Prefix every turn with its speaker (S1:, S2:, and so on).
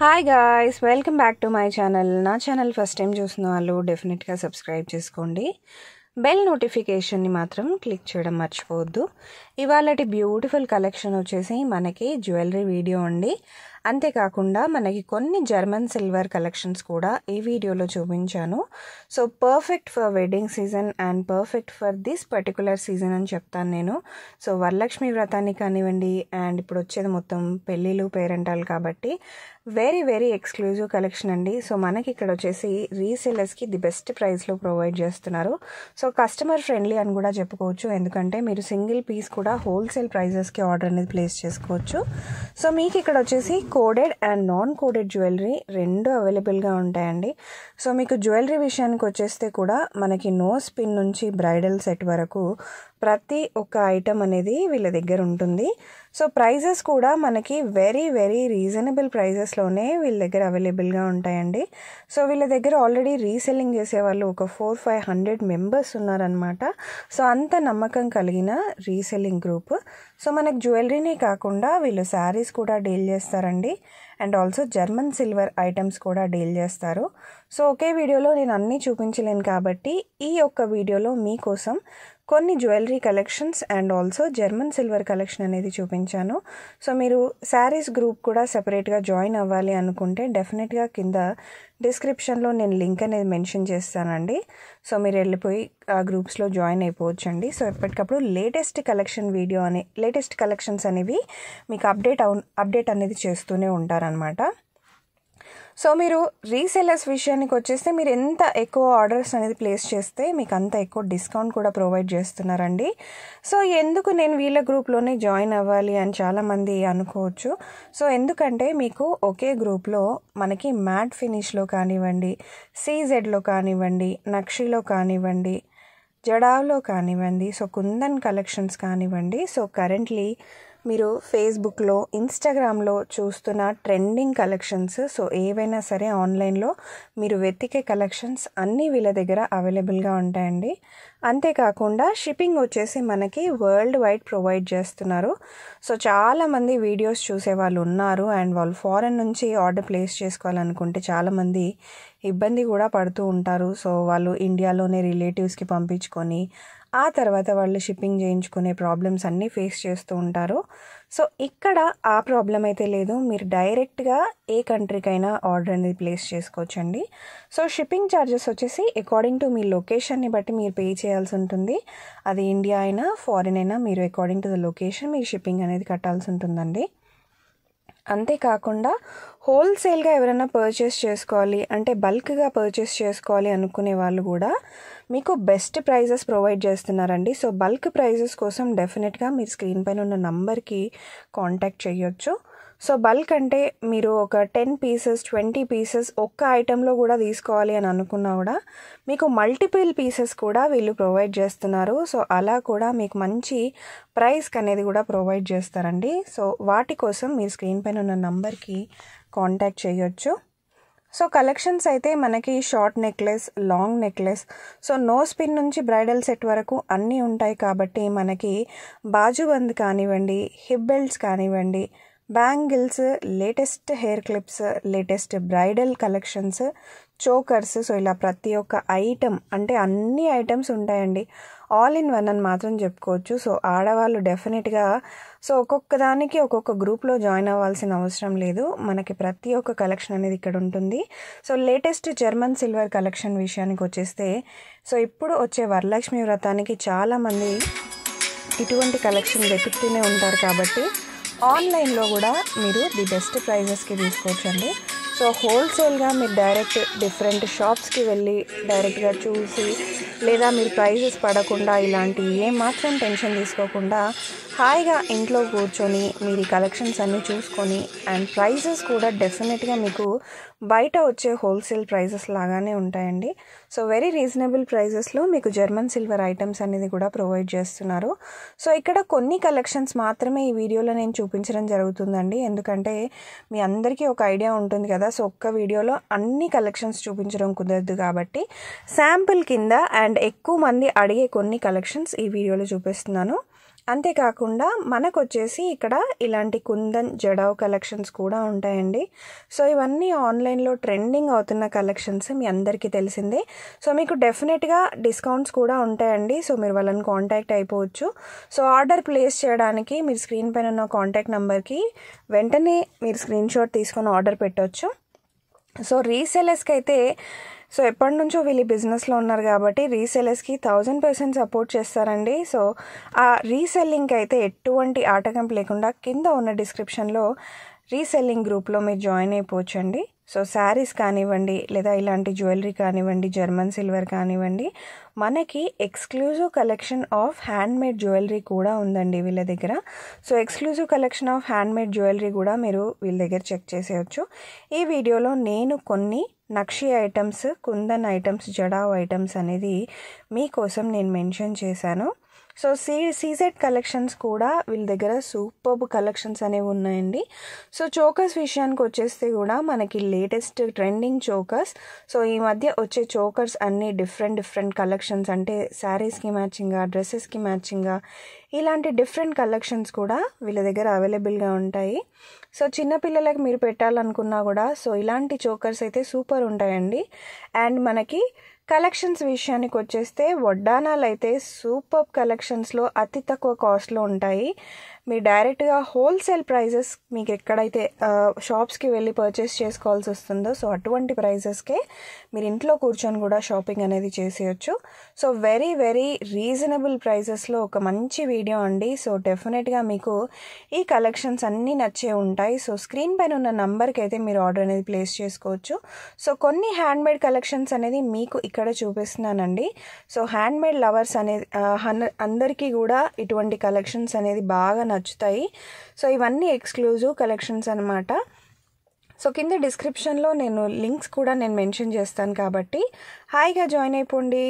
S1: hi guys welcome back to my channel నా channel first time చూసిన వాళ్ళు డెఫినెట్గా సబ్స్క్రైబ్ చేసుకోండి బెల్ నోటిఫికేషన్ని మాత్రం క్లిక్ చేయడం మర్చిపోవద్దు ఇవాళటి బ్యూటిఫుల్ కలెక్షన్ వచ్చేసి మనకి జ్యువెలరీ వీడియో అండి అంతేకాకుండా మనకి కొన్ని జర్మన్ సిల్వర్ కలెక్షన్స్ కూడా ఈ వీడియోలో చూపించాను so perfect for wedding season and perfect for this particular season అని చెప్తాను నేను సో వరలక్ష్మి వ్రతాన్ని కానివ్వండి అండ్ ఇప్పుడు వచ్చేది మొత్తం పెళ్ళిళ్ళు పేరెంటాలు కాబట్టి వెరీ వెరీ ఎక్స్క్లూజివ్ కలెక్షన్ అండి సో మనకి ఇక్కడ వచ్చేసి రీసేలర్స్కి ది బెస్ట్ ప్రైస్లో ప్రొవైడ్ చేస్తున్నారు సో కస్టమర్ ఫ్రెండ్లీ అని కూడా చెప్పుకోవచ్చు ఎందుకంటే మీరు సింగిల్ పీస్ కూడా కూడా హోల్సేల్ ప్రైజెస్కి ఆర్డర్ అనేది ప్లేస్ చేసుకోవచ్చు సో మీకు ఇక్కడ వచ్చేసి coded and non coded jewellery రెండు అవైలబుల్గా ఉంటాయండి సో మీకు జ్యువెలరీ విషయానికి వచ్చేస్తే కూడా మనకి నో స్పిన్ నుంచి బ్రైడల్ సెట్ వరకు ప్రతి ఒక్క ఐటమ్ అనేది వీళ్ళ దగ్గర ఉంటుంది సో ప్రైజెస్ కూడా మనకి వెరీ వెరీ రీజనబుల్ ప్రైజెస్లోనే వీళ్ళ దగ్గర అవైలబుల్గా ఉంటాయండి సో వీళ్ళ దగ్గర ఆల్రెడీ రీసెల్లింగ్ చేసే వాళ్ళు ఒక ఫోర్ ఫైవ్ హండ్రెడ్ మెంబర్స్ ఉన్నారనమాట సో అంత నమ్మకం కలిగిన రీసెల్లింగ్ గ్రూప్ సో మనకు జ్యువెలరీనే కాకుండా వీళ్ళు శారీస్ కూడా డీల్ చేస్తారండి and also German silver items కూడా డీల్ చేస్తారు సో ఒకే వీడియోలో నేను అన్నీ చూపించలేను కాబట్టి ఈ యొక్క వీడియోలో మీకోసం కొన్ని jewellery collections and also German silver collection అనేది చూపించాను సో మీరు శారీస్ గ్రూప్ కూడా సెపరేట్గా జాయిన్ అవ్వాలి అనుకుంటే డెఫినెట్గా కింద డిస్క్రిప్షన్లో నేను లింక్ అనేది మెన్షన్ చేస్తానండి సో మీరు వెళ్ళిపోయి ఆ గ్రూప్స్లో జాయిన్ అయిపోవచ్చండి సో ఎప్పటికప్పుడు లేటెస్ట్ కలెక్షన్ వీడియో అనే లేటెస్ట్ కలెక్షన్స్ అనేవి మీకు అప్డేట్ అవు అప్డేట్ అనేది చేస్తూనే ఉంటారనమాట సో మీరు రీసెలర్స్ విషయానికి వచ్చేస్తే మీరు ఎంత ఎక్కువ ఆర్డర్స్ అనేది ప్లేస్ చేస్తే మీకు అంత ఎక్కువ డిస్కౌంట్ కూడా ప్రొవైడ్ చేస్తున్నారండి సో ఎందుకు నేను వీళ్ళ గ్రూప్లోనే జాయిన్ అవ్వాలి అని చాలామంది అనుకోవచ్చు సో ఎందుకంటే మీకు ఒకే గ్రూప్లో మనకి మ్యాట్ ఫినిష్లో కానివ్వండి సీజెడ్లో కానివ్వండి నక్షిలో కానివ్వండి జడావ్లో కానివ్వండి సో కుందన్ కలెక్షన్స్ కానివ్వండి సో కరెంట్లీ మీరు ఫేస్బుక్లో ఇన్స్టాగ్రామ్లో చూస్తున్న ట్రెండింగ్ కలెక్షన్స్ సో ఏవైనా సరే ఆన్లైన్లో మీరు వెతికే కలెక్షన్స్ అన్నీ వీళ్ళ దగ్గర అవైలబుల్గా ఉంటాయండి అంతేకాకుండా షిప్పింగ్ వచ్చేసి మనకి వరల్డ్ వైడ్ ప్రొవైడ్ చేస్తున్నారు సో చాలామంది వీడియోస్ చూసే వాళ్ళు ఉన్నారు అండ్ వాళ్ళు ఫారెన్ నుంచి ఆర్డర్ ప్లేస్ చేసుకోవాలనుకుంటే చాలామంది ఇబ్బంది కూడా పడుతూ ఉంటారు సో వాళ్ళు ఇండియాలోనే రిలేటివ్స్కి పంపించుకొని ఆ తర్వాత వాళ్ళు షిప్పింగ్ చేయించుకునే ప్రాబ్లమ్స్ అన్నీ ఫేస్ చేస్తూ ఉంటారు సో ఇక్కడ ఆ ప్రాబ్లం అయితే లేదు మీరు డైరెక్ట్గా ఏ కంట్రీకైనా ఆర్డర్ అనేది ప్లేస్ చేసుకోవచ్చండి సో షిప్పింగ్ ఛార్జెస్ వచ్చేసి అకార్డింగ్ టు మీ లొకేషన్ని బట్టి మీరు పే చేయాల్సి ఉంటుంది అది ఇండియా అయినా ఫారిన్ అయినా మీరు అకార్డింగ్ టు ద లొకేషన్ మీరు షిప్పింగ్ అనేది కట్టాల్సి ఉంటుందండి అంతేకాకుండా హోల్సేల్గా ఎవరైనా పర్చేస్ చేసుకోవాలి అంటే బల్క్గా పర్చేస్ చేసుకోవాలి అనుకునే వాళ్ళు కూడా మీకు బెస్ట్ ప్రైజెస్ ప్రొవైడ్ చేస్తున్నారండి సో బల్క్ ప్రైజెస్ కోసం డెఫినెట్గా మీరు స్క్రీన్ పైన ఉన్న నంబర్కి కాంటాక్ట్ చేయొచ్చు సో బల్క్ అంటే మీరు ఒక టెన్ పీసెస్ ట్వంటీ పీసెస్ ఒక్క ఐటెంలో కూడా తీసుకోవాలి అని అనుకున్నా కూడా మీకు మల్టిపుల్ పీసెస్ కూడా వీళ్ళు ప్రొవైడ్ చేస్తున్నారు సో అలా కూడా మీకు మంచి ప్రైస్ అనేది కూడా ప్రొవైడ్ చేస్తారండి సో వాటి కోసం మీరు స్క్రీన్ పైన ఉన్న నంబర్కి కాంటాక్ట్ చేయొచ్చు సో కలెక్షన్స్ అయితే మనకి short necklace long necklace so nose pin నుంచి బ్రైడల్ సెట్ వరకు అన్నీ ఉంటాయి కాబట్టి మనకి బాజుబంద్ కానివ్వండి హిప్ బెల్ట్స్ కానివ్వండి bangles latest hair clips latest bridal collections chokers so ఇలా ప్రతి ఒక్క ఐటమ్ అంటే అన్ని ఐటమ్స్ ఉంటాయండి ఆల్ ఇన్ వన్ అని మాత్రం చెప్పుకోవచ్చు సో ఆడవాళ్ళు డెఫినెట్గా సో ఒక్కొక్క దానికి ఒక్కొక్క గ్రూప్లో జాయిన్ అవ్వాల్సిన అవసరం లేదు మనకి ప్రతి ఒక్క కలెక్షన్ అనేది ఇక్కడ ఉంటుంది so latest German silver collection విషయానికి వచ్చేస్తే సో ఇప్పుడు వచ్చే వరలక్ష్మి వ్రతానికి చాలామంది ఇటువంటి కలెక్షన్ వెతుకుతూనే ఉంటారు కాబట్టి ఆన్లైన్లో కూడా మీరు ది బెస్ట్ ప్రైజెస్కి తీసుకోవచ్చండి సో హోల్సేల్గా మీరు డైరెక్ట్ డిఫరెంట్ షాప్స్కి వెళ్ళి డైరెక్ట్గా చూసి లేదా మీరు ప్రైజెస్ పడకుండా ఇలాంటి ఏమాత్రం టెన్షన్ తీసుకోకుండా హాయిగా ఇంట్లో కూర్చొని మీరు కలెక్షన్స్ అన్నీ చూసుకొని అండ్ ప్రైజెస్ కూడా డెఫినెట్గా మీకు బయట వచ్చే హోల్సేల్ ప్రైజెస్ లాగానే ఉంటాయండి సో వెరీ రీజనబుల్ ప్రైజెస్లో మీకు జర్మన్ సిల్వర్ ఐటమ్స్ అనేది కూడా ప్రొవైడ్ చేస్తున్నారు సో ఇక్కడ కొన్ని కలెక్షన్స్ మాత్రమే ఈ వీడియోలో నేను చూపించడం జరుగుతుందండి ఎందుకంటే మీ అందరికీ ఒక ఐడియా ఉంటుంది కదా సో ఒక్క వీడియోలో అన్ని కలెక్షన్స్ చూపించడం కుదరదు కాబట్టి శాంపుల్ కింద అండ్ ఎక్కువ మంది అడిగే కొన్ని కలెక్షన్స్ ఈ వీడియోలో చూపిస్తున్నాను అంతేకాకుండా మనకొచ్చేసి ఇక్కడ ఇలాంటి కుందన్ జడావ్ కలెక్షన్స్ కూడా ఉంటాయండి సో ఇవన్నీ ఆన్లైన్లో ట్రెండింగ్ అవుతున్న కలెక్షన్స్ మీ అందరికీ తెలిసిందే సో మీకు డెఫినెట్గా డిస్కౌంట్స్ కూడా ఉంటాయండి సో మీరు వాళ్ళని కాంటాక్ట్ అయిపోవచ్చు సో ఆర్డర్ ప్లేస్ చేయడానికి మీరు స్క్రీన్ పైన ఉన్న కాంటాక్ట్ నెంబర్కి వెంటనే మీరు స్క్రీన్ షాట్ తీసుకొని ఆర్డర్ పెట్టవచ్చు సో రీసెలర్స్కి అయితే సో ఎప్పటి నుంచో వీళ్ళు బిజినెస్లో ఉన్నారు కాబట్టి రీసెలర్స్కి థౌజండ్ పర్సెంట్ సపోర్ట్ చేస్తారండి సో ఆ రీసెల్లింగ్కి అయితే ఎటువంటి ఆటంకం లేకుండా కింద ఉన్న డిస్క్రిప్షన్లో రీసెల్లింగ్ గ్రూప్లో మీరు జాయిన్ అయిపోవచ్చండి సో శారీస్ కానివ్వండి లేదా ఇలాంటి జ్యువెలరీ కానివ్వండి జర్మన్ సిల్వర్ కానివ్వండి మనకి exclusive collection of handmade jewellery కూడా ఉందండి వీళ్ళ దగ్గర so exclusive collection of handmade jewellery కూడా మీరు వీళ్ళ దగ్గర చెక్ చేసేయచ్చు ఈ వీడియోలో నేను కొన్ని నక్షి items kundan items jadau items అనేది మీకోసం నేను మెన్షన్ చేశాను సో సీ సీజెడ్ కలెక్షన్స్ కూడా వీళ్ళ దగ్గర సూపర్బ్ కలెక్షన్స్ అనేవి ఉన్నాయండి సో చోకర్స్ విషయానికి వచ్చేస్తే కూడా మనకి లేటెస్ట్ ట్రెండింగ్ చోకర్స్ సో ఈ మధ్య వచ్చే చోకర్స్ అన్ని డిఫరెంట్ డిఫరెంట్ కలెక్షన్స్ అంటే శారీస్కి మ్యాచింగ్గా డ్రెస్సెస్కి మ్యాచింగ్గా ఇలాంటి డిఫరెంట్ కలెక్షన్స్ కూడా వీళ్ళ దగ్గర అవైలబుల్గా ఉంటాయి సో చిన్నపిల్లలకు మీరు పెట్టాలనుకున్నా కూడా సో ఇలాంటి చోకర్స్ అయితే సూపర్ ఉంటాయండి అండ్ మనకి కలెక్షన్స్ విషయానికి వచ్చేస్తే వడ్డానాలు అయితే సూపర్ కలెక్షన్స్లో అతి తక్కువ కాస్ట్లో ఉంటాయి మీరు డైరెక్ట్గా హోల్సేల్ ప్రైజెస్ మీకు ఎక్కడైతే షాప్స్కి వెళ్ళి పర్చేస్ చేసుకోవాల్సి వస్తుందో సో అటువంటి ప్రైజెస్కే మీరు ఇంట్లో కూర్చొని కూడా షాపింగ్ అనేది చేసేయచ్చు సో వెరీ వెరీ రీజనబుల్ ప్రైజెస్లో ఒక మంచి వీడియో అండి సో డెఫినెట్గా మీకు ఈ కలెక్షన్స్ అన్నీ నచ్చే ఉంటాయి సో స్క్రీన్ పైన ఉన్న నంబర్కి అయితే మీరు ఆర్డర్ అనేది ప్లేస్ చేసుకోవచ్చు సో కొన్ని హ్యాండ్మేడ్ కలెక్షన్స్ అనేది మీకు ఇక్కడ చూపిస్తున్నానండి సో హ్యాండ్మేడ్ లవర్స్ అనేది అందరికీ కూడా ఇటువంటి కలెక్షన్స్ అనేది బాగా నచ్చుతాయి సో ఇవన్నీ ఎక్స్క్లూజివ్ కలెక్షన్స్ అనమాట సో కింద డిస్క్రిప్షన్లో నేను లింక్స్ కూడా నేను మెన్షన్ చేస్తాను కాబట్టి హాయిగా జాయిన్ అయిపోండి